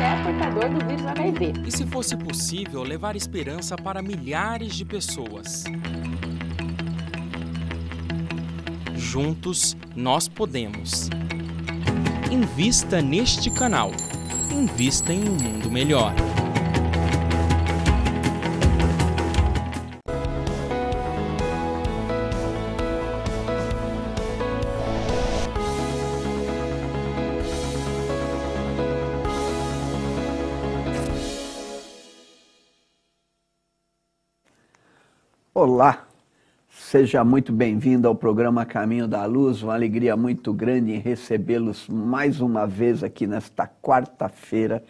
é portador do vírus HIV. E se fosse possível levar esperança para milhares de pessoas? Juntos nós podemos. Invista neste canal. Invista em um mundo melhor. Seja muito bem-vindo ao programa Caminho da Luz. Uma alegria muito grande em recebê-los mais uma vez aqui nesta quarta-feira.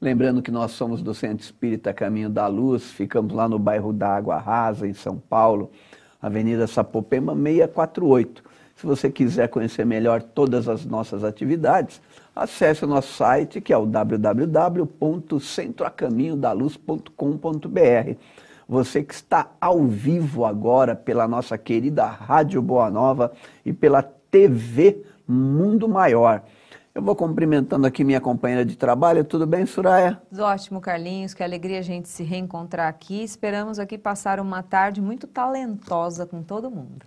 Lembrando que nós somos do Centro Espírita Caminho da Luz, ficamos lá no bairro da Água Rasa, em São Paulo, Avenida Sapopema 648. Se você quiser conhecer melhor todas as nossas atividades, acesse o nosso site que é o www.centroacaminhodaluz.com.br você que está ao vivo agora pela nossa querida Rádio Boa Nova e pela TV Mundo Maior. Eu vou cumprimentando aqui minha companheira de trabalho. Tudo bem, Suraya? ótimo, Carlinhos. Que alegria a gente se reencontrar aqui. Esperamos aqui passar uma tarde muito talentosa com todo mundo.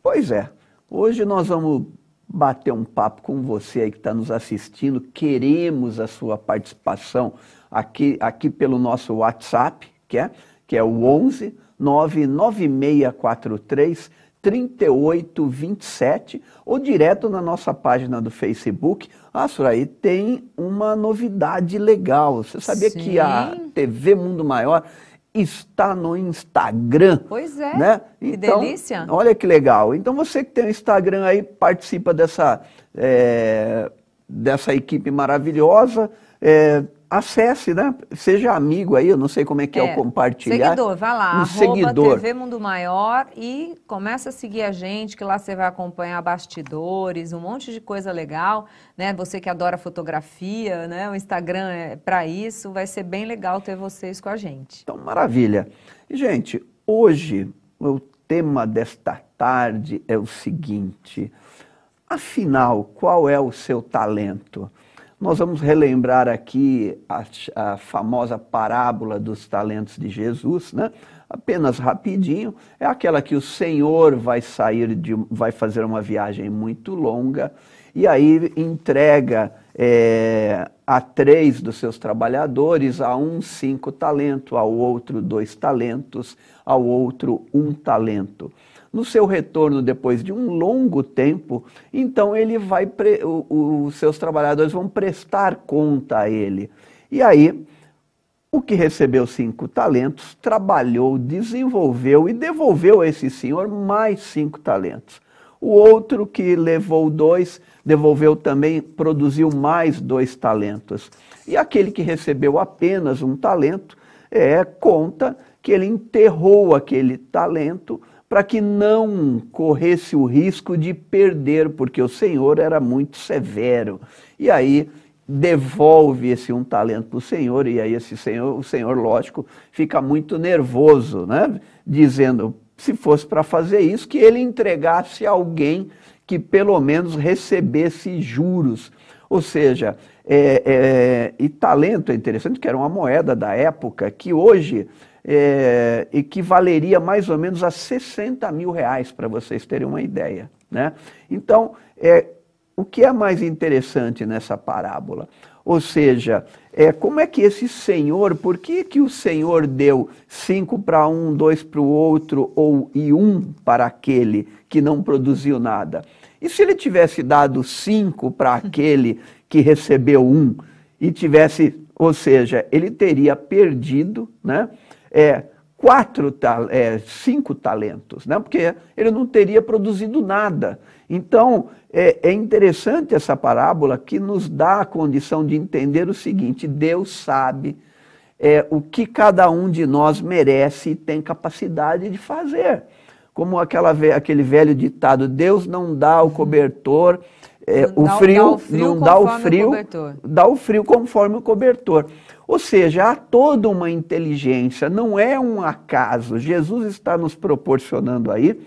Pois é. Hoje nós vamos bater um papo com você aí que está nos assistindo. Queremos a sua participação aqui, aqui pelo nosso WhatsApp, que é que é o 11 99643 3827 ou direto na nossa página do Facebook. Ah, Suraí, tem uma novidade legal. Você sabia Sim. que a TV Mundo Maior está no Instagram. Pois é. Né? Então, que delícia. Olha que legal. Então você que tem o Instagram aí, participa dessa, é, dessa equipe maravilhosa. É, acesse, né? Seja amigo aí, eu não sei como é que é, é o compartilhar. Seguidor, vá lá, um seguidor. TV Mundo Maior e começa a seguir a gente, que lá você vai acompanhar bastidores, um monte de coisa legal, né? Você que adora fotografia, né? O Instagram é para isso, vai ser bem legal ter vocês com a gente. Então, maravilha. E, gente, hoje o tema desta tarde é o seguinte: afinal, qual é o seu talento? Nós vamos relembrar aqui a, a, famosa parábola dos talentos de Jesus, né? Apenas rapidinho, é aquela que o Senhor vai sair de, vai fazer uma viagem muito longa e aí entrega é, a três dos seus trabalhadores, a um cinco talento, ao outro dois talentos, ao outro um talento no seu retorno depois de um longo tempo, então ele vai pre... os seus trabalhadores vão prestar conta a ele. E aí, o que recebeu cinco talentos, trabalhou, desenvolveu e devolveu a esse senhor mais cinco talentos. O outro que levou dois, devolveu também, produziu mais dois talentos. E aquele que recebeu apenas um talento, é, conta que ele enterrou aquele talento para que não corresse o risco de perder, porque o Senhor era muito severo. E aí devolve esse um talento para o Senhor, e aí esse senhor, o Senhor, lógico, fica muito nervoso, né? Dizendo, se fosse para fazer isso, que ele entregasse alguém que pelo menos recebesse juros. Ou seja, é, é, e talento é interessante, que era uma moeda da época, que hoje é, equivaleria mais ou menos a 60 mil reais, para vocês terem uma ideia. Né? Então, é, o que é mais interessante nessa parábola? Ou seja, é, como é que esse senhor, por que, que o senhor deu cinco para um, dois para o outro ou e um para aquele que não produziu nada? E se ele tivesse dado cinco para aquele que recebeu um e tivesse, ou seja, ele teria perdido, né? é, quatro, é, cinco talentos, né? porque ele não teria produzido nada. Então, é, é interessante essa parábola que nos dá a condição de entender o seguinte: Deus sabe é, o que cada um de nós merece e tem capacidade de fazer. Como aquela, aquele velho ditado: Deus não dá o cobertor. É, o, dá, frio, dá o frio, não dá o frio, o dá o frio conforme o cobertor. Ou seja, há toda uma inteligência, não é um acaso. Jesus está nos proporcionando aí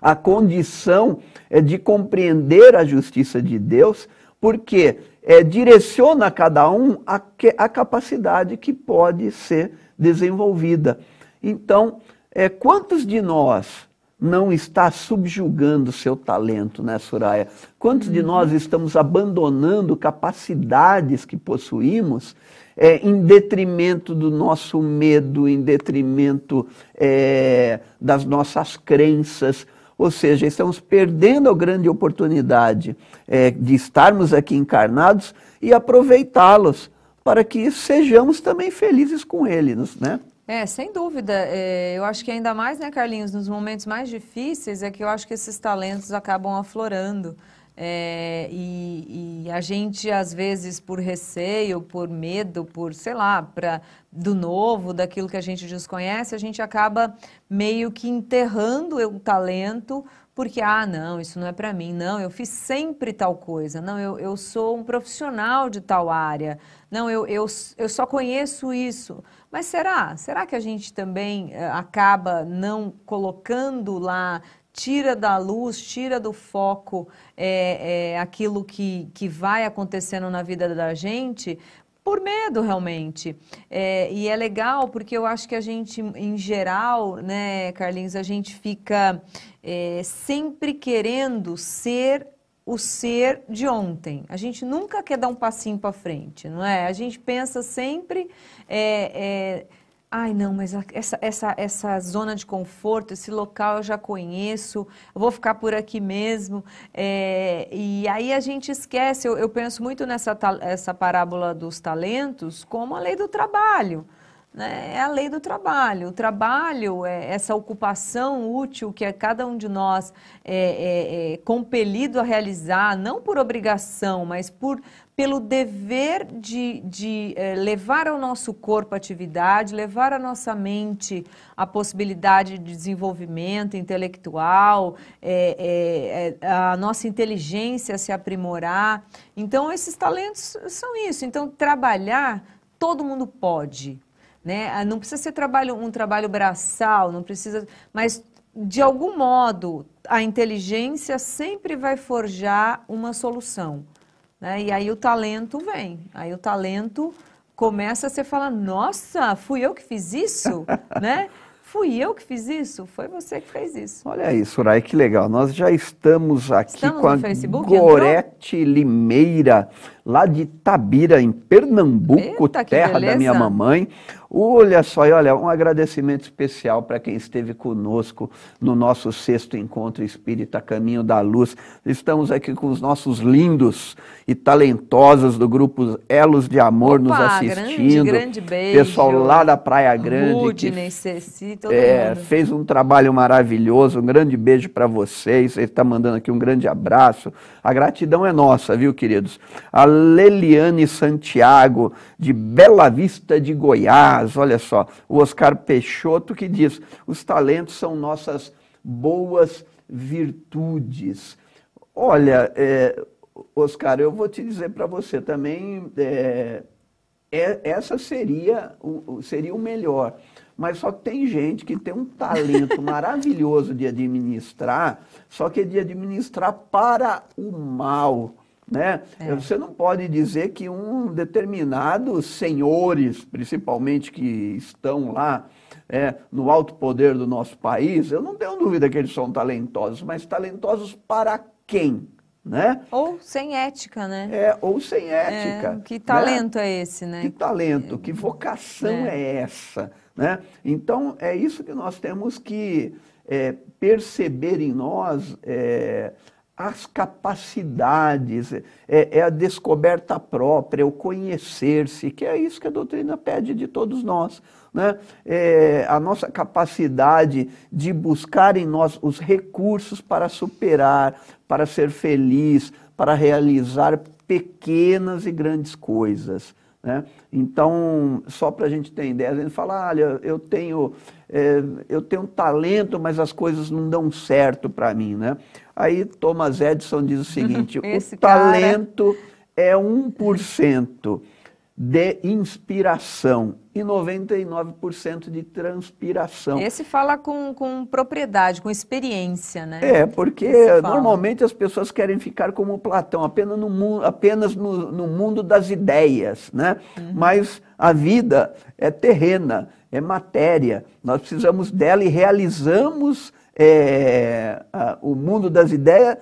a condição é, de compreender a justiça de Deus, porque é, direciona a cada um a, a capacidade que pode ser desenvolvida. Então, é, quantos de nós não está subjugando seu talento, né, Soraya? Quantos de nós uhum. estamos abandonando capacidades que possuímos é, em detrimento do nosso medo, em detrimento é, das nossas crenças. Ou seja, estamos perdendo a grande oportunidade é, de estarmos aqui encarnados e aproveitá-los para que sejamos também felizes com eles, né? É, sem dúvida. É, eu acho que ainda mais, né, Carlinhos, nos momentos mais difíceis é que eu acho que esses talentos acabam aflorando. É, e, e, a gente, às vezes, por receio, por medo, por, sei lá, pra, do novo, daquilo que a gente desconhece, a gente acaba meio que enterrando o talento, porque, ah, não, isso não é para mim, não, eu fiz sempre tal coisa, não, eu, eu sou um profissional de tal área, não, eu, eu, eu só conheço isso. Mas será? Será que a gente também eh, acaba não colocando lá tira da luz, tira do foco é, é, aquilo que, que vai acontecendo na vida da gente. Por medo, realmente. É, e é legal porque eu acho que a gente, em geral, né, Carlinhos, a gente fica sempre querendo ser o ser de ontem. A gente nunca quer dar um passinho para frente, não é? A gente pensa sempre. É, é, Ai, não, mas essa, essa, essa zona de conforto, esse local eu já conheço, eu vou ficar por aqui mesmo. É, e aí a gente esquece, eu, eu penso muito nessa essa parábola dos talentos como a lei do trabalho né, é a lei do trabalho. O trabalho, é essa ocupação útil que é cada um de nós é, é, é compelido a realizar, não por obrigação, mas por pelo dever de, de é, levar ao nosso corpo atividade, levar à nossa mente a possibilidade de desenvolvimento intelectual, é, é, é, a nossa inteligência se aprimorar. Então, esses talentos são isso. Então, trabalhar, todo mundo pode né? Ah, não precisa ser trabalho, um trabalho braçal, não precisa, mas de algum modo a inteligência sempre vai forjar uma solução, né? E aí o talento vem, aí o talento começa a você falar, nossa, fui eu que fiz isso, né? Fui eu que fiz isso? Foi você que fez isso. Olha isso Uray que legal. Nós já estamos aqui estamos com a Gorete Limeira lá de Tabira, em Pernambuco, Eita, terra da minha mamãe. Olha só, e olha, um agradecimento especial para quem esteve conosco no nosso sexto encontro espírita Caminho da Luz. Estamos aqui com os nossos lindos e talentosos do grupo Elos de Amor Opa, nos assistindo. Grande, grande beijo. Pessoal lá da Praia Grande. que, Ceci, todo é, mundo. Fez um trabalho maravilhoso. Um grande beijo para vocês. Ele está mandando aqui um grande abraço. A gratidão é nossa, viu, queridos? A Leliane Santiago, de Bela Vista de Goiás, olha só, o Oscar Peixoto que diz: os talentos são nossas boas virtudes. Olha, é, Oscar, eu vou te dizer para você também, é, é, essa seria o, seria o melhor. Mas só tem gente que tem um talento maravilhoso de administrar, só que é de administrar para o mal né? É. Você não pode dizer que um determinado senhores, principalmente que estão lá é, no alto poder do nosso país, eu não tenho dúvida que eles são talentosos, mas talentosos para quem? Né? Ou sem ética, né? É, ou sem é, ética. É, que né? talento né? é esse, né? Que talento, que é. vocação é, é essa, né? Então, é isso que nós temos que é, perceber em nós é, as capacidades, é, é a descoberta própria, é o conhecer-se, que é isso que a doutrina pede de todos nós. Né? É, a nossa capacidade de buscar em nós os recursos para superar, para ser feliz, para realizar pequenas e grandes coisas. Né? Então, só para a gente ter ideia, a gente fala, olha, eu tenho, é, eu tenho talento, mas as coisas não dão certo para mim. Né? Aí Thomas Edison diz o seguinte: o talento cara... é 1% de inspiração e 99% de transpiração. Esse fala com, com propriedade, com experiência, né? É, porque normalmente as pessoas querem ficar como Platão, apenas no, mu apenas no, no mundo das ideias, né? Uhum. Mas a vida é terrena, é matéria, nós precisamos dela e realizamos é, a, o mundo das ideias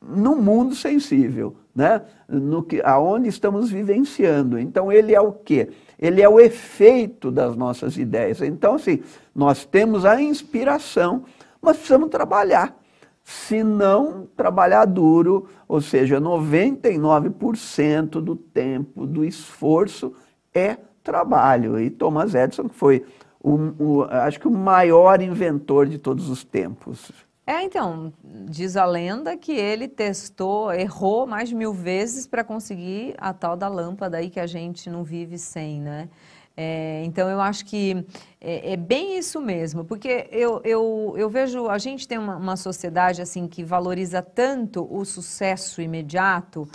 no mundo sensível, né? no que, aonde estamos vivenciando. Então, ele é o quê? Ele é o efeito das nossas ideias. Então, assim, nós temos a inspiração, mas precisamos trabalhar. Se não trabalhar duro, ou seja, 99% do tempo, do esforço, é trabalho. E Thomas Edison, que foi o, o, acho que o maior inventor de todos os tempos. É, então, diz a lenda que ele testou, errou mais mil vezes para conseguir a tal da lâmpada aí que a gente não vive sem, né? É, então, eu acho que é, é, bem isso mesmo, porque eu, eu, eu vejo, a gente tem uma, uma sociedade assim que valoriza tanto o sucesso imediato,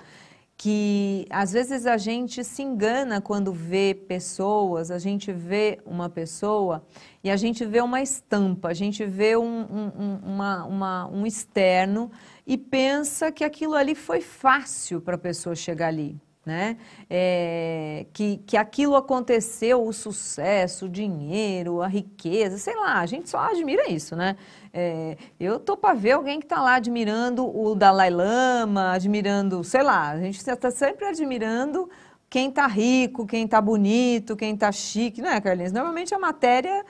que às vezes a gente se engana quando vê pessoas, a gente vê uma pessoa e a gente vê uma estampa, a gente vê um, um, uma, uma, um externo e pensa que aquilo ali foi fácil para a pessoa chegar ali né? É, que, que aquilo aconteceu, o sucesso, o dinheiro, a riqueza, sei lá, a gente só admira isso, né? É, eu tô para ver alguém que está lá admirando o Dalai Lama, admirando, sei lá, a gente está sempre admirando quem está rico, quem está bonito, quem está chique, não é, Carlinhos? Normalmente a matéria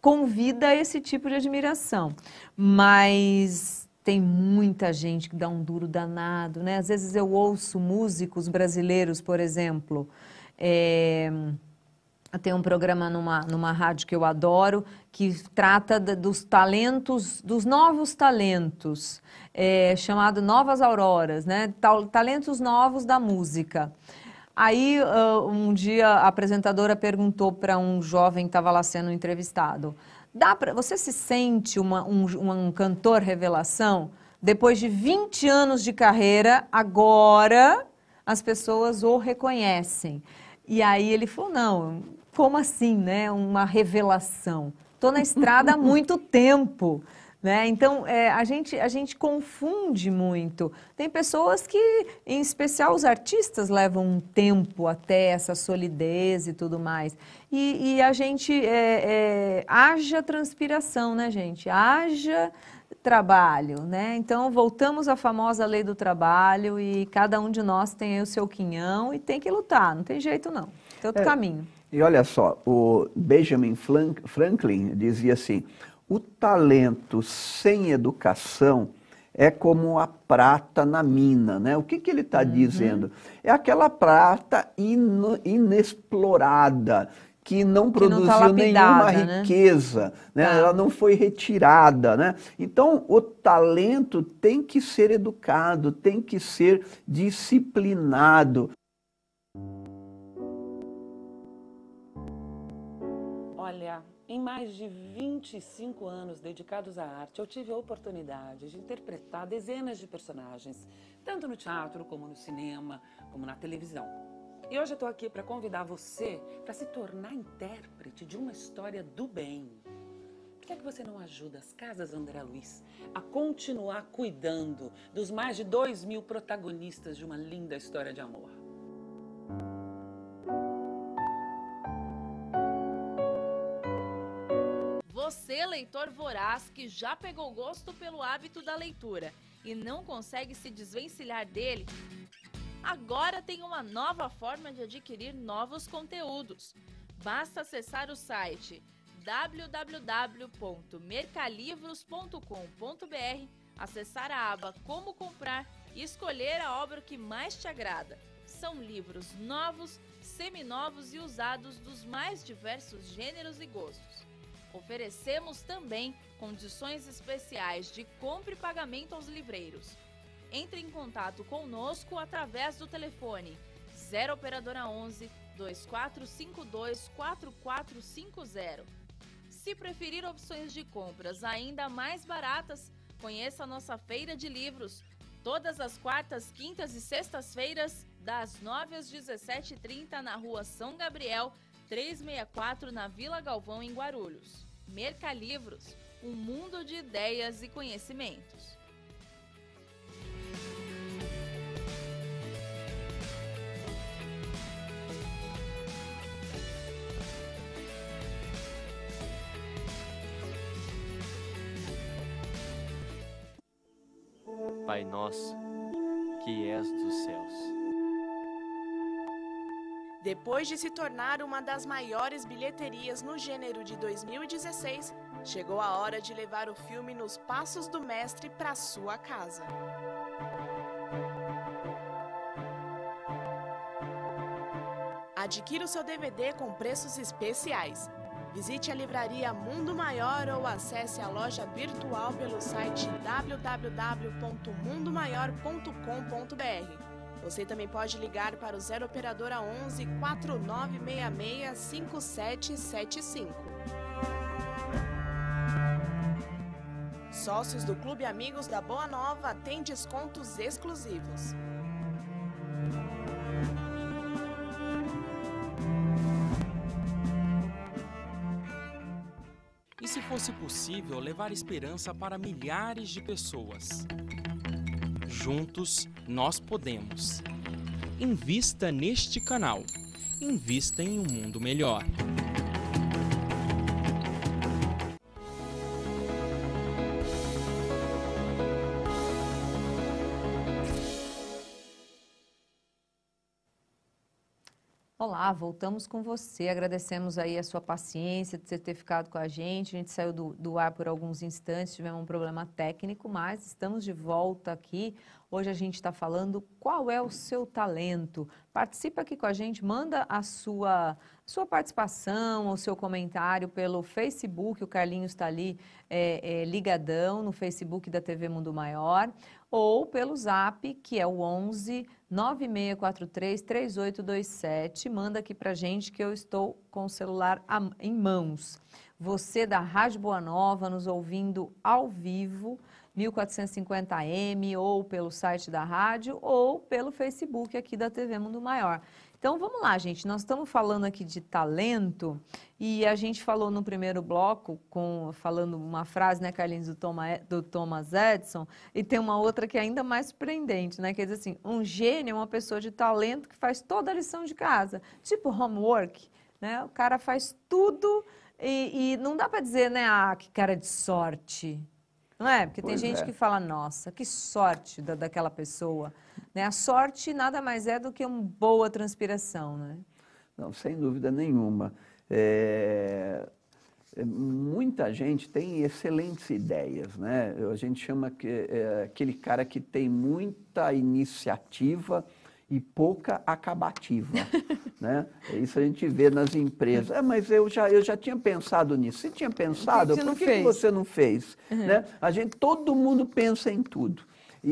convida a esse tipo de admiração, mas tem muita gente que dá um duro danado, né? Às vezes eu ouço músicos brasileiros, por exemplo, é... tem um programa numa, numa rádio que eu adoro que trata dos talentos, dos novos talentos, é, chamado Novas Auroras, né? Talentos novos da música. Aí, ah, um dia, a apresentadora perguntou para um jovem que estava lá sendo entrevistado: Dá para você se sente uma, um, um cantor revelação? Depois de 20 anos de carreira, agora as pessoas o reconhecem. E aí ele falou: não, como assim, né? Uma revelação. Estou na estrada há muito tempo. Né? Então, é, a, gente, a gente confunde muito. Tem pessoas que, em especial os artistas, levam um tempo até essa solidez e tudo mais. E, e a gente é, é, haja transpiração, né, gente? Haja trabalho, né? Então, voltamos à famosa lei do trabalho e cada um de nós tem o seu quinhão e tem que lutar, não tem jeito não, tem outro é, caminho. E olha só, o Benjamin Franklin dizia assim, o talento sem educação é como a prata na mina, né? O que, que ele está uhum. dizendo? É aquela prata in, inexplorada, que não que produziu não tá nenhuma né? riqueza, né? Tá. ela não foi retirada. Né? Então, o talento tem que ser educado, tem que ser disciplinado. Em mais de 25 anos dedicados à arte, eu tive a oportunidade de interpretar dezenas de personagens, tanto no teatro, como no cinema, como na televisão. E hoje eu estou aqui para convidar você para se tornar intérprete de uma história do bem. Por que, é que você não ajuda as Casas André Luiz a continuar cuidando dos mais de 2 mil protagonistas de uma linda história de amor? leitor voraz que já pegou gosto pelo hábito da leitura e não consegue se desvencilhar dele, agora tem uma nova forma de adquirir novos conteúdos. Basta acessar o site www.mercalivros.com.br, acessar a aba Como Comprar e escolher a obra que mais te agrada. São livros novos, seminovos e usados dos mais diversos gêneros e gostos. Oferecemos também condições especiais de compra e pagamento aos livreiros. Entre em contato conosco através do telefone 0 operadora 11 2452 4450. Se preferir opções de compras ainda mais baratas, conheça a nossa feira de livros todas as quartas, quintas e sextas-feiras das 9 às 17h30 na Rua São Gabriel 364 na Vila Galvão, em Guarulhos. Mercalivros um mundo de ideias e conhecimentos. Pai nosso, que és dos céus depois de se tornar uma das maiores bilheterias no gênero de 2016, chegou a hora de levar o filme Nos Passos do Mestre para sua casa. Adquira o seu DVD com preços especiais. Visite a livraria Mundo Maior ou acesse a loja virtual pelo site www.mundomaior.com.br. Você também pode ligar para o 0 operadora 11 4966 5775. Sócios do Clube Amigos da Boa Nova têm descontos exclusivos. E se fosse possível levar esperança para milhares de pessoas? juntos nós podemos. Invista neste canal. Invista em um mundo melhor. lá, voltamos com você, agradecemos aí a sua paciência de você ter ficado com a gente, a gente saiu do, do ar por alguns instantes, tivemos um problema técnico, mas estamos de volta aqui. Hoje a gente está falando qual é o seu talento. Participe aqui com a gente, manda a sua sua participação, o seu comentário pelo Facebook, o Carlinhos está ali é, é, ligadão no Facebook da TV Mundo Maior, ou pelo Zap, que é o 11 9643-3827. Manda aqui para gente que eu estou com o celular em mãos. Você da Rádio Boa Nova, nos ouvindo ao vivo 1450M, ou pelo site da rádio, ou pelo Facebook aqui da TV Mundo Maior. Então vamos lá, gente. Nós estamos falando aqui de talento e a gente falou no primeiro bloco, com, falando uma frase, né, Carlinhos, do, Toma, do Thomas Edison, e tem uma outra que é ainda mais surpreendente, né? Que diz assim: um gênio é uma pessoa de talento que faz toda a lição de casa, tipo homework, né? O cara faz tudo e, e não dá para dizer, né, ah, que cara de sorte. Não é? Porque pois tem gente é. que fala, nossa, que sorte da, daquela pessoa. Né? A sorte nada mais é do que uma boa transpiração, né? Não, sem dúvida nenhuma. É... é muita gente tem excelentes ideias, né? A gente chama que, é, aquele cara que tem muita iniciativa, e pouca acabativa. né? É isso a gente vê nas empresas. É, mas eu já, eu já tinha pensado nisso. Você tinha pensado? Por que, que você não fez? Uhum. Né? A gente, todo mundo pensa em tudo. E,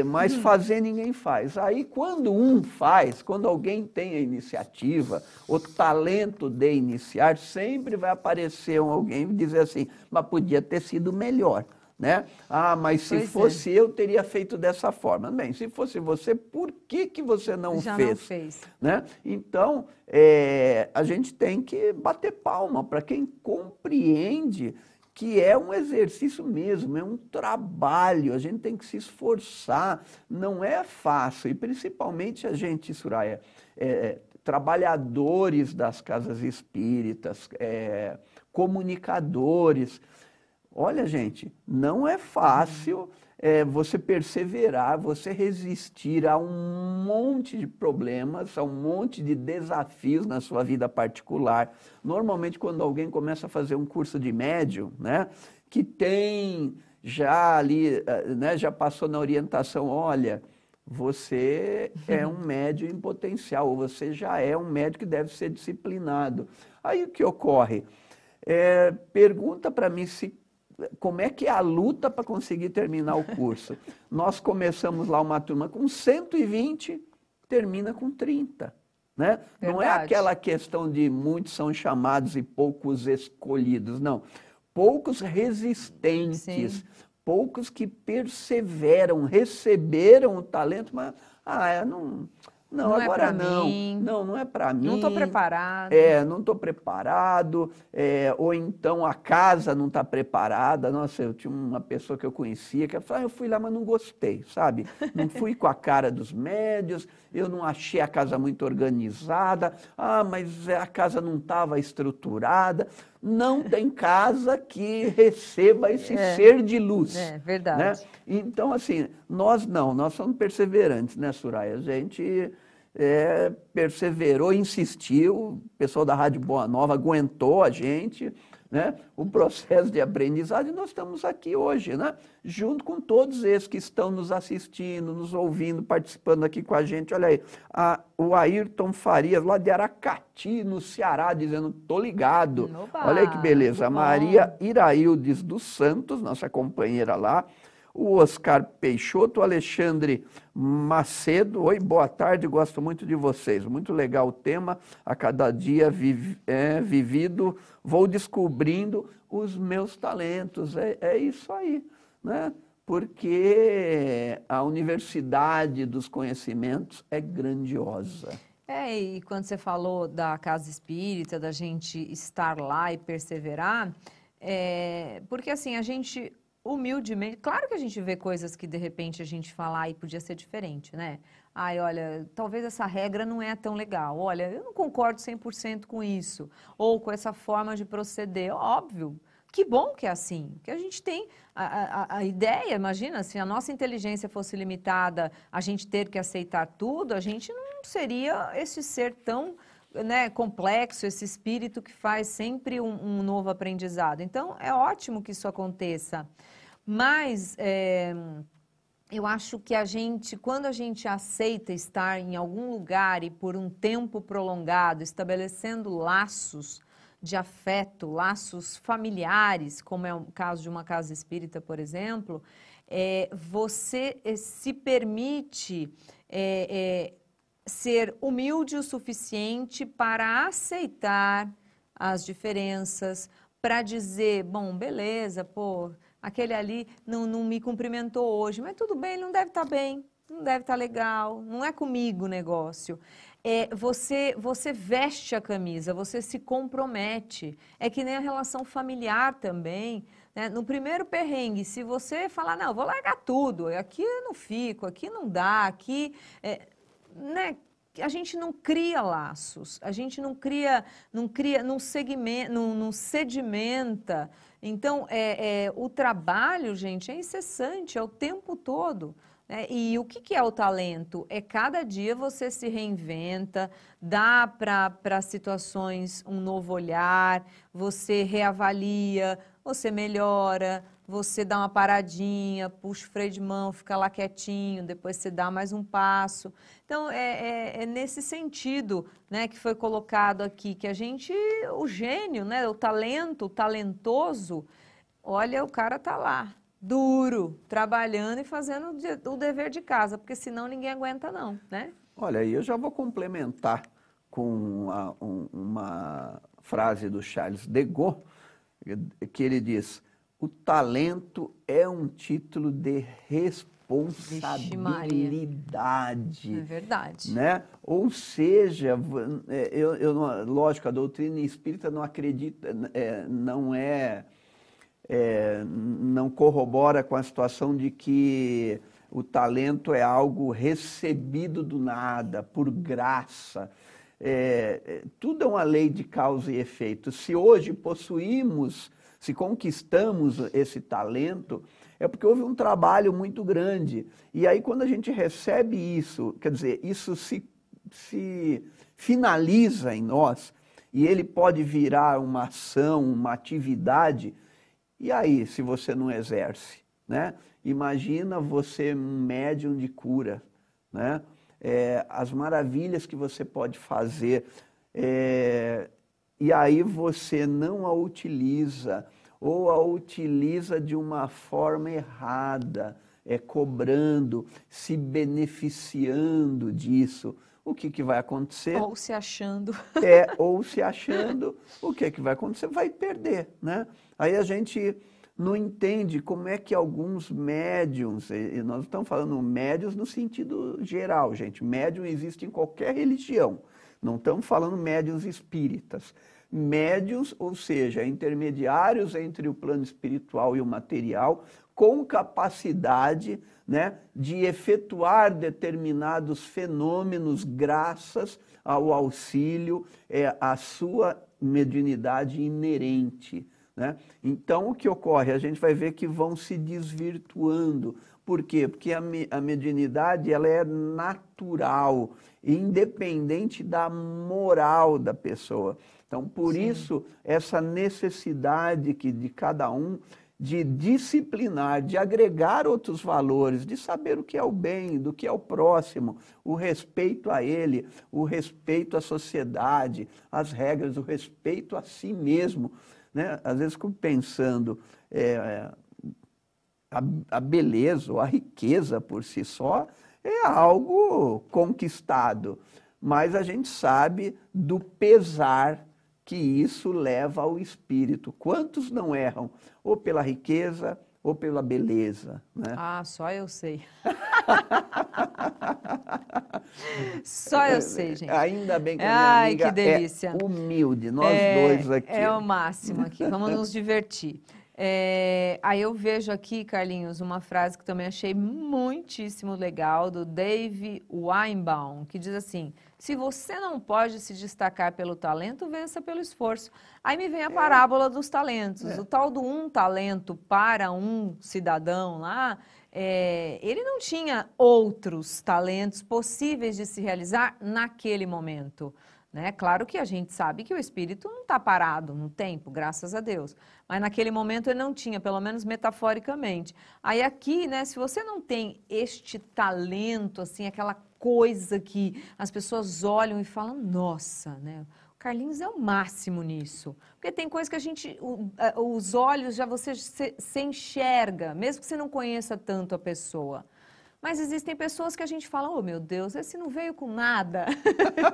e, mas hum. fazer ninguém faz. Aí quando um faz, quando alguém tem a iniciativa, o talento de iniciar, sempre vai aparecer um alguém e dizer assim, mas podia ter sido melhor né? Ah, mas se pois é. fosse é. eu, teria feito dessa forma. Bem, se fosse você, por que, que você não Já fez? Não fez. Né? Então, é, a gente tem que bater palma para quem compreende que é um exercício mesmo, é um trabalho, a gente tem que se esforçar, não é fácil, e principalmente a gente, Suraya, é, é, trabalhadores das casas espíritas, é, comunicadores, Olha, gente, não é fácil é, você perseverar, você resistir a um monte de problemas, a um monte de desafios na sua vida particular. Normalmente, quando alguém começa a fazer um curso de médium, né, que tem já ali, eh, né, já passou na orientação, olha, você é um médium em potencial, você já é um médium que deve ser disciplinado. Aí o que ocorre? É, pergunta para mim se como é que é a luta para conseguir terminar o curso? Nós começamos lá uma turma com 120, termina com 30. Né? Não é aquela questão de muitos são chamados e poucos escolhidos, não. Poucos resistentes, Sim. poucos que perseveram, receberam o talento, mas ah, é, não, não, não é agora é não. Mim. Não, não é para mim. Não estou preparado. É, não tô preparado. É, ou então a casa não está preparada. Nossa, eu tinha uma pessoa que eu conhecia que falou, ah, eu fui lá, mas não gostei, sabe? Não fui com a cara dos médios, eu não achei a casa muito organizada. Ah, mas é, a casa não estava estruturada. Não tem casa que receba esse é, ser de luz. É, né? verdade. Né? Então, assim, nós não, nós somos perseverantes, né, Soraya? A gente é, perseverou, insistiu, o pessoal da Rádio Boa Nova aguentou a gente, né? o processo de e nós estamos aqui hoje, né? junto com todos esses que estão nos assistindo, nos ouvindo, participando aqui com a gente. Olha aí, a, o Ayrton Farias, lá de Aracati, no Ceará, dizendo: tô ligado. Olha aí que beleza. A Maria Iraildes dos Santos, nossa companheira lá, o Oscar Peixoto, o Alexandre Macedo. Oi, boa tarde, gosto muito de vocês. Muito legal o tema, a cada dia é, vivido, vou descobrindo os meus talentos. É, é isso aí, né? Porque a universidade dos conhecimentos é grandiosa. É, e quando você falou da casa espírita, da gente estar lá e perseverar, é, porque assim, a gente humildemente, claro que a gente vê coisas que de repente a gente fala, e podia ser diferente, né? Ai, olha, talvez essa regra não é tão legal. Olha, eu não concordo 100% com isso. Ou com essa forma de proceder. Óbvio. Que bom que é assim, que a gente tem a, a, a, ideia, imagina, se a nossa inteligência fosse limitada, a gente ter que aceitar tudo, a gente não seria esse ser tão né, complexo, esse espírito que faz sempre um, um, novo aprendizado. Então, é ótimo que isso aconteça. Mas é, eu acho que a gente, quando a gente aceita estar em algum lugar e por um tempo prolongado, estabelecendo laços de afeto, laços familiares, como é o caso de uma casa espírita, por exemplo, é, você eh, se permite. É, ser humilde o suficiente para aceitar as diferenças, para dizer, bom, beleza, pô, aquele ali não, não me cumprimentou hoje, mas tudo bem, não deve estar tá bem, não deve estar tá legal, não é comigo o negócio. É, você, você veste a camisa, você se compromete. É que nem a relação familiar também. Né? No primeiro perrengue, se você falar, não, vou largar tudo, aqui eu não fico, aqui não dá, aqui. É, né, a gente não cria laços, a gente não cria, não cria, não, segmenta, não, não sedimenta. Então, é, é, o trabalho, gente, é incessante, é o tempo todo. Né? E o que, que é o talento? É cada dia você se reinventa, dá para situações um novo olhar, você reavalia, você melhora, você dá uma paradinha, puxa o freio de mão, fica lá quietinho, depois você dá mais um passo. Então, é, é, é nesse sentido né, que foi colocado aqui, que a gente, o gênio, né, o talento, o talentoso, olha, o cara tá lá, duro, trabalhando e fazendo o dever de casa, porque senão ninguém aguenta não, né? Olha, aí eu já vou complementar com uma, uma frase do Charles de Gaulle, que ele diz o talento é um título de responsabilidade. É verdade. Né? Ou seja, é, eu, eu lógico, a doutrina espírita não acredita, é, não é, é, não corrobora com a situação de que o talento é algo recebido do nada, por graça. É, é tudo é uma lei de causa e efeito. Se hoje possuímos se conquistamos esse talento, é porque houve um trabalho muito grande. E aí, quando a gente recebe isso, quer dizer, isso se, se finaliza em nós e ele pode virar uma ação, uma atividade. E aí, se você não exerce? Né? Imagina você um médium de cura, né? É, as maravilhas que você pode fazer. É, e aí você não a utiliza ou a utiliza de uma forma errada, é cobrando, se beneficiando disso. O que, que vai acontecer? Ou se achando. É, ou se achando, o que, que vai acontecer? Vai perder, né? Aí a gente não entende como é que alguns médiums, e nós estamos falando médiums no sentido geral, gente, médium existe em qualquer religião, não estamos falando médios espíritas. médios, ou seja, intermediários entre o plano espiritual e o material, com capacidade né, de efetuar determinados fenômenos graças ao auxílio, é, à sua mediunidade inerente. Né? Então, o que ocorre? A gente vai ver que vão se desvirtuando por quê? Porque a, me, a mediunidade ela é natural, independente da moral da pessoa. Então, por Sim. isso, essa necessidade que de cada um de disciplinar, de agregar outros valores, de saber o que é o bem, do que é o próximo, o respeito a ele, o respeito à sociedade, as regras, o respeito a si mesmo. Né? Às vezes como pensando, é, a, a beleza ou a riqueza por si só é algo conquistado, mas a gente sabe do pesar que isso leva ao espírito. Quantos não erram ou pela riqueza ou pela beleza, né? Ah, só eu sei. só eu sei, gente. Ainda bem que a minha Ai, amiga que delícia. é humilde. Nós é, dois aqui. É o máximo aqui. Vamos nos divertir. É, aí eu vejo aqui, Carlinhos, uma frase que também achei muitíssimo legal do Dave Weinbaum, que diz assim: se você não pode se destacar pelo talento, vença pelo esforço. Aí me vem a é. parábola é. dos talentos. É. O tal do um talento para um cidadão lá, é, ele não tinha outros talentos possíveis de se realizar naquele momento. Né? Claro que a gente sabe que o espírito não está parado no tempo, graças a Deus. Mas naquele momento ele não tinha, pelo menos metaforicamente. Aí aqui, né, se você não tem este talento, assim, aquela coisa que as pessoas olham e falam, nossa, né? O Carlinhos é o máximo nisso. Porque tem coisa que a gente, os olhos já você se, se enxerga, mesmo que você não conheça tanto a pessoa. Mas existem pessoas que a gente fala: oh meu Deus, esse não veio com nada.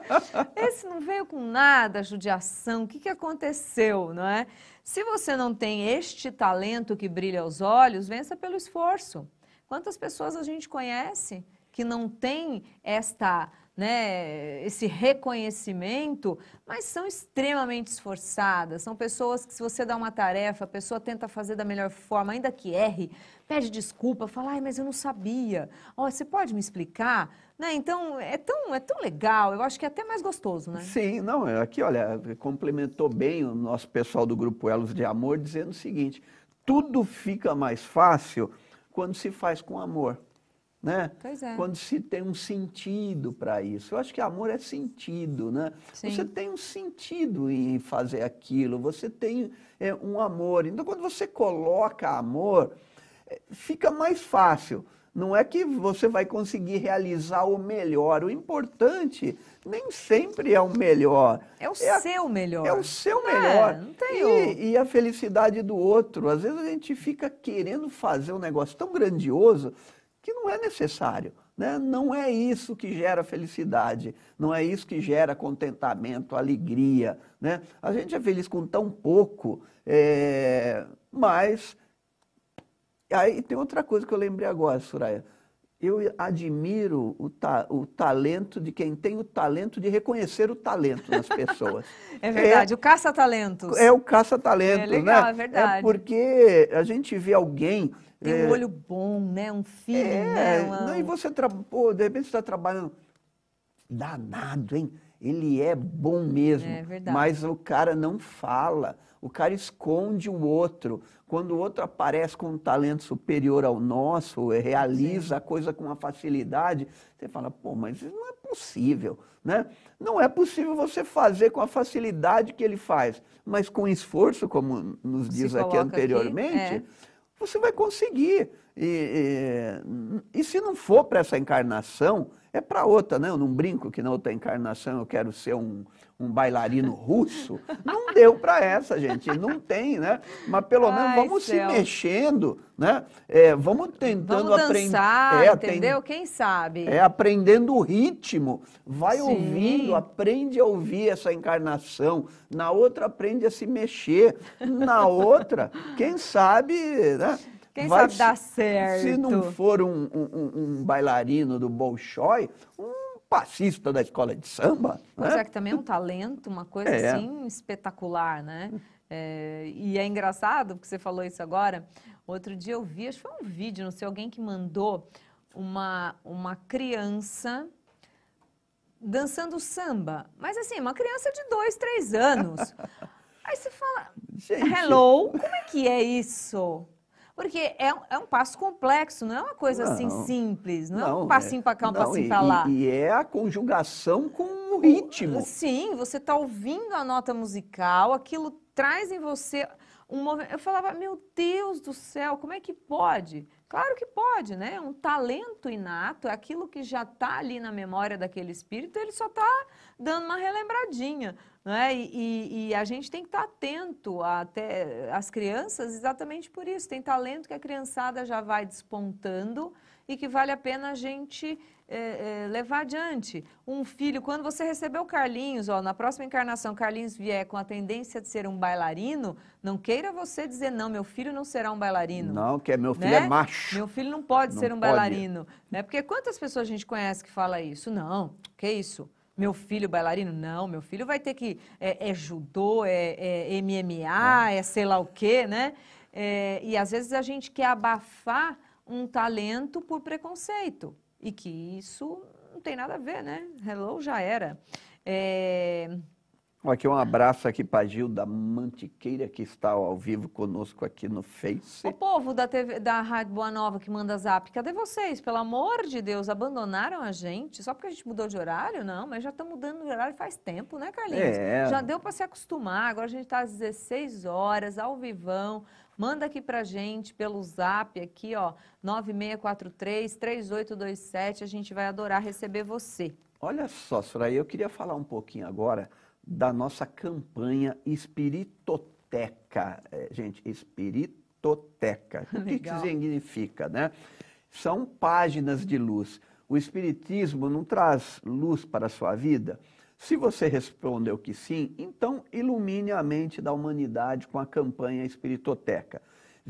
esse não veio com nada, judiação, o que, que aconteceu, não é? Se você não tem este talento que brilha aos olhos, vença pelo esforço. Quantas pessoas a gente conhece que não tem esta né, esse reconhecimento, mas são extremamente esforçadas. São pessoas que, se você dá uma tarefa, a pessoa tenta fazer da melhor forma, ainda que erre, pede desculpa, fala, ai, mas eu não sabia. Ó, oh, você pode me explicar? Né? Então, é tão, é tão legal, eu acho que é até mais gostoso, né? Sim, não, é aqui, olha, complementou bem o nosso pessoal do Grupo Elos de Amor, dizendo o seguinte, tudo fica mais fácil quando se faz com amor né? É. Quando se tem um sentido para isso. Eu acho que amor é sentido, né? Sim. Você tem um sentido em fazer aquilo, você tem é, um amor. Então, quando você coloca amor, é, fica mais fácil. Não é que você vai conseguir realizar o melhor. O importante nem sempre é o melhor. É o é seu a, melhor. É o seu é, melhor. Não tem e, e a felicidade do outro. Às vezes a gente fica querendo fazer um negócio tão grandioso que não é necessário. Né? Não é isso que gera felicidade, não é isso que gera contentamento, alegria. Né? A gente é feliz com tão pouco, é... mas. Aí tem outra coisa que eu lembrei agora, Soraya. Eu admiro o, ta... o talento de quem tem o talento de reconhecer o talento nas pessoas. é verdade, é... o caça-talentos. É o caça-talentos, é legal, né? É verdade. É porque a gente vê alguém tem é, um olho bom, né? Um filho, é, né? Não, e você, pô, de repente você está trabalhando danado, hein? Ele é bom mesmo. É verdade. Mas o cara não fala. O cara esconde o outro. Quando o outro aparece com um talento superior ao nosso, é, realiza Sim. a coisa com uma facilidade, você fala, pô, mas isso não é possível, né? Não é possível você fazer com a facilidade que ele faz, mas com esforço, como nos diz aqui anteriormente, aqui, é você vai conseguir. E, e, e se não for para essa encarnação, é para outra, né? Eu não brinco que na outra encarnação eu quero ser um um bailarino russo. Não deu para essa, gente. Não tem, né? Mas pelo Ai, menos vamos céu. se mexendo, né? É, vamos tentando aprender. É, entendeu? Tem, Quem sabe? É, aprendendo o ritmo. Vai Sim. ouvindo, aprende a ouvir essa encarnação. Na outra, aprende a se mexer. Na outra, quem sabe, né? Quem Vai, sabe dar certo. Se não for um, um, um bailarino do Bolshoi, um passista da escola de samba. Pois né? é, que também é um talento, uma coisa é. assim espetacular, né? É, e é engraçado, porque você falou isso agora. Outro dia eu vi, acho que foi um vídeo, não sei, alguém que mandou uma, uma criança dançando samba. Mas assim, uma criança de dois, três anos. Aí você fala, Gente. hello, como é que é isso? Porque é, é um passo complexo, não é uma coisa assim não, assim simples, não, não, é um passinho é. para cá, um não, passinho para lá. E, e é a conjugação com o ritmo. Sim, você está ouvindo a nota musical, aquilo traz em você um movimento. Eu falava, meu Deus do céu, como é que pode? Claro que pode, né? Um talento inato, é aquilo que já está ali na memória daquele espírito, ele só está dando uma relembradinha. Não é? e, e a gente tem que estar atento até às crianças exatamente por isso. Tem talento que a criançada já vai despontando e que vale a pena a gente é, é, levar adiante. Um filho, quando você recebeu o Carlinhos, ó, na próxima encarnação, Carlinhos vier com a tendência de ser um bailarino, não queira você dizer, não, meu filho não será um bailarino. Não, que é, meu filho é né? é macho. Meu filho não pode não ser um pode. bailarino. Né? Porque quantas pessoas a gente conhece que fala isso? Não, que isso? meu filho bailarino? Não, meu filho vai ter que. É, é judô, é, é MMA, é. é. sei lá o quê, né? É, e às vezes a gente quer abafar um talento por preconceito. E que isso não tem nada a ver, né? Hello já era. É, Aqui um abraço aqui para Gil da Mantiqueira, que está ao vivo conosco aqui no Face. O povo da, TV, da Rádio Boa Nova que manda zap, cadê vocês? Pelo amor de Deus, abandonaram a gente? Só porque a gente mudou de horário? Não, mas já estamos mudando de horário faz tempo, né, Carlinhos? É. Já deu para se acostumar, agora a gente está às 16 horas, ao vivão. Manda aqui a gente pelo zap aqui, ó, 9643 3827, a gente vai adorar receber você. Olha só, Soraya, eu queria falar um pouquinho agora da nossa campanha Espiritoteca. É, gente, Espiritoteca. O que, que significa, né? São páginas de luz. O Espiritismo não traz luz para a sua vida? Se você respondeu que sim, então ilumine a mente da humanidade com a campanha Espiritoteca.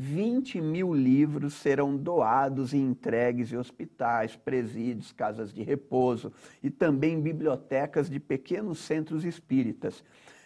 20 mil livros serão doados e entregues em hospitais, presídios, casas de repouso e também bibliotecas de pequenos centros espíritas.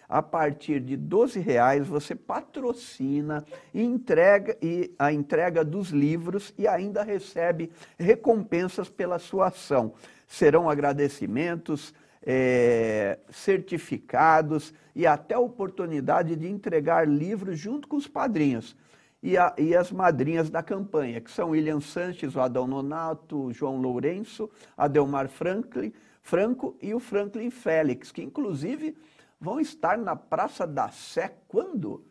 A partir de R$ reais você patrocina e entrega e a entrega dos livros e ainda recebe recompensas pela sua ação. Serão agradecimentos, é, certificados e até a oportunidade de entregar livros junto com os padrinhos e, a, e, as madrinhas da campanha, que são William Sanches, o Adão Nonato, o João Lourenço, Adelmar Franklin, Franco e o Franklin Félix, que inclusive vão estar na Praça da Sé quando?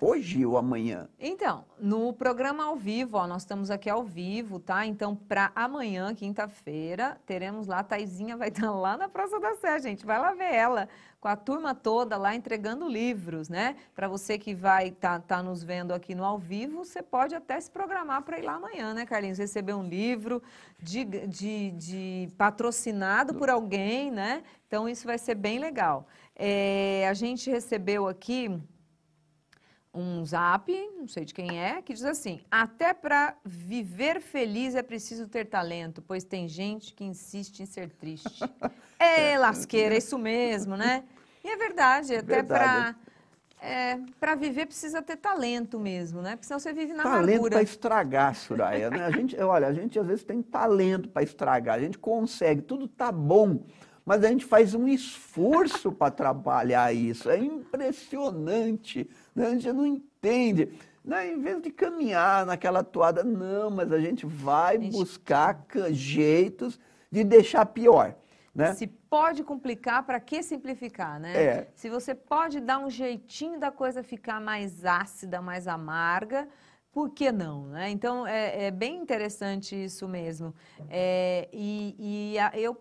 hoje ou amanhã? Então, no programa ao vivo, ó, nós estamos aqui ao vivo, tá? Então, para amanhã, quinta-feira, teremos lá, a Taizinha vai estar tá lá na Praça da Sé, gente. Vai lá ver ela com a turma toda lá entregando livros, né? Para você que vai estar tá, tá nos vendo aqui no ao vivo, você pode até se programar para ir lá amanhã, né, Carlinhos? Receber um livro de, de, de patrocinado por alguém, né? Então, isso vai ser bem legal. É, a gente recebeu aqui um zap, não sei de quem é, que diz assim: até para viver feliz é preciso ter talento, pois tem gente que insiste em ser triste. É, é, é lasqueira, é isso mesmo, né? E é verdade, é até para é, viver precisa ter talento mesmo, né? Porque senão você vive na talento Talento para estragar, Suraya, né? A gente, olha, a gente às vezes tem talento para estragar, a gente consegue, tudo tá bom, mas a gente faz um esforço para trabalhar isso. É impressionante né? a gente não entende. Né? Em vez de caminhar naquela toada, não, mas a gente vai a gente... buscar jeitos de deixar pior. Né? Se pode complicar, para que simplificar, né? É. Se você pode dar um jeitinho da coisa ficar mais ácida, mais amarga, por que não, né? Então, é, é bem interessante isso mesmo. É, e, e a, eu,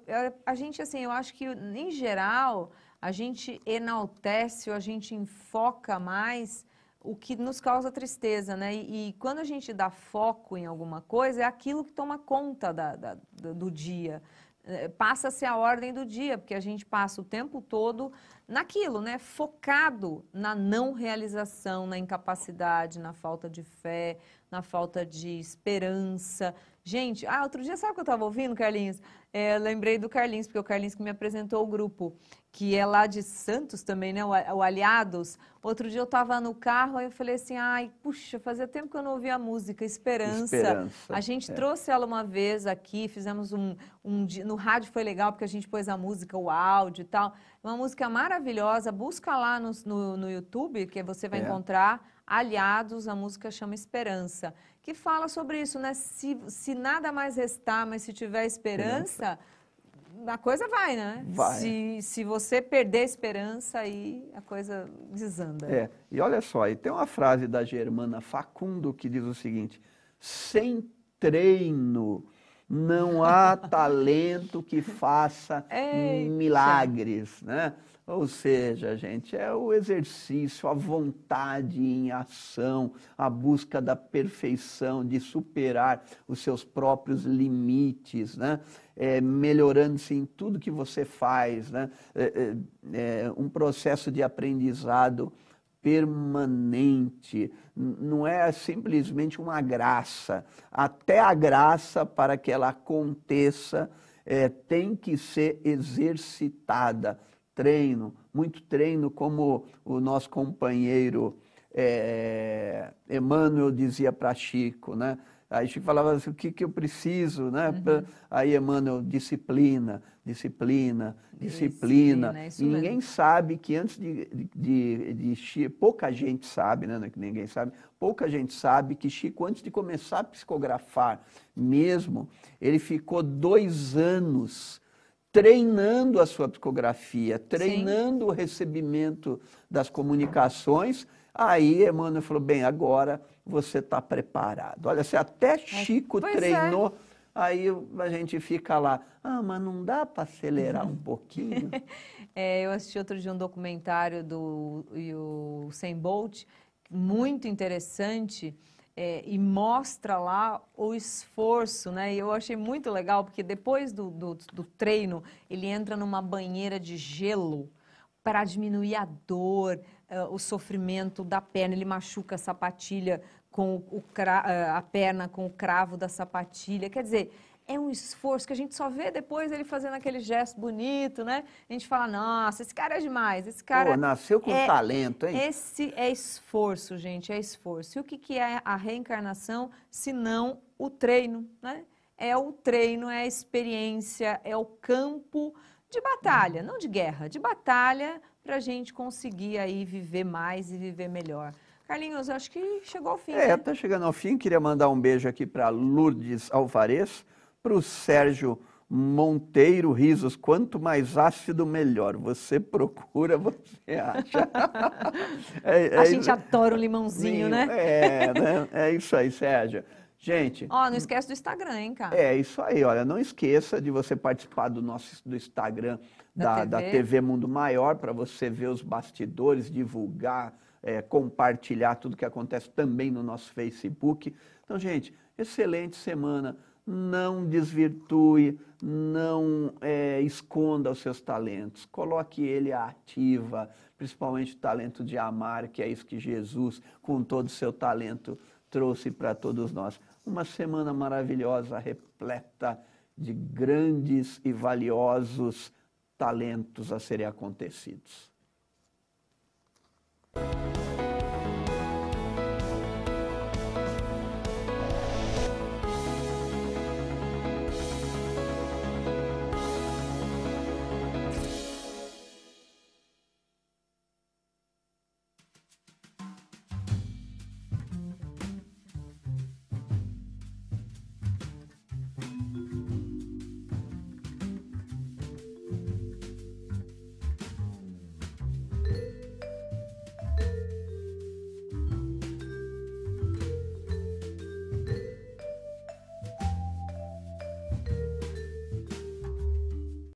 a, a gente, assim, eu acho que, em geral, a gente enaltece ou a gente enfoca mais o que nos causa tristeza, né? E, e, quando a gente dá foco em alguma coisa, é aquilo que toma conta da, da, do dia. É, Passa-se a ordem do dia, porque a gente passa o tempo todo naquilo, né? Focado na não realização, na incapacidade, na falta de fé, na falta de esperança. Gente, ah, outro dia sabe o que eu estava ouvindo, Carlinhos? É, lembrei do Carlinhos, porque o Carlinhos que me apresentou o grupo, que é lá de Santos também, né? O, o Aliados. Outro dia eu estava no carro, aí eu falei assim, ai, puxa, fazia tempo que eu não ouvia a música, Esperança. Esperança a gente é. trouxe ela uma vez aqui, fizemos um, um No rádio foi legal, porque a gente pôs a música, o áudio e tal. Uma música maravilhosa, busca lá no, no, no YouTube, que você vai é. encontrar Aliados, a música chama Esperança, que fala sobre isso, né? Se, se nada mais restar, mas se tiver esperança, esperança. a coisa vai, né? Vai. Se, se você perder a esperança, aí a coisa desanda. É, e olha só, tem uma frase da Germana Facundo que diz o seguinte: sem treino. Não há talento que faça milagres, né? Ou seja, gente, é o exercício, a vontade em ação, a busca da perfeição, de superar os seus próprios limites, né? É, melhorando-se em tudo que você faz, né? É, é, é um processo de aprendizado permanente, não é simplesmente uma graça. Até a graça, para que ela aconteça, é, tem que ser exercitada treino, muito treino, como o nosso companheiro é, Emmanuel dizia para Chico, né? Aí Chico falava assim, o que, que eu preciso, né? Uhum. Aí Emmanuel, disciplina, disciplina, disciplina. e ninguém mesmo. sabe que antes de, de, de, Chico, pouca gente sabe, né? É ninguém sabe, pouca gente sabe que Chico, antes de começar a psicografar mesmo, ele ficou dois anos treinando a sua psicografia, treinando Sim. o recebimento das comunicações. Aí Emmanuel falou: bem, agora você está preparado. Olha, se até Chico é. treinou. É. Aí a gente fica lá, ah, mas não dá para acelerar um pouquinho? é, eu assisti outro dia um documentário do Usain Bolt, muito interessante, é, e mostra lá o esforço, né? E eu achei muito legal, porque depois do, do, do treino, ele entra numa banheira de gelo para diminuir a dor, uh, o sofrimento da perna. Ele machuca a sapatilha com o, o é, a perna com o cravo da sapatilha. Quer dizer, é um esforço que a gente só vê depois ele fazendo aquele gesto bonito, né? A gente fala, nossa, esse cara é demais, esse cara... Pô, nasceu com é, talento, hein? Esse é esforço, gente, é esforço. E o que, que é a reencarnação, se não o treino, né? É o treino, é a experiência, é o campo de batalha, não de guerra, de batalha para a gente conseguir aí viver mais e viver melhor. Carlinhos, acho que chegou ao fim. É, está né? Tá chegando ao fim. Queria mandar um beijo aqui para Lourdes Alvarez, para o Sérgio Monteiro Risos, quanto mais ácido, melhor. Você procura, você acha. é, é, a é gente adora um limãozinho, sim, né? É, né? É isso aí, Sérgio. Gente. Ó, oh, não esquece do Instagram, hein, cara? É isso aí, olha. Não esqueça de você participar do nosso do Instagram da, da, TV. da TV Mundo Maior para você ver os bastidores, divulgar, é, compartilhar tudo que acontece também no nosso Facebook. Então, gente, excelente semana não desvirtue, não é, esconda os seus talentos, coloque ele ativa, principalmente o talento de amar, que é isso que Jesus, com todo o seu talento, trouxe para todos nós. Uma semana maravilhosa, repleta de grandes e valiosos talentos a serem acontecidos.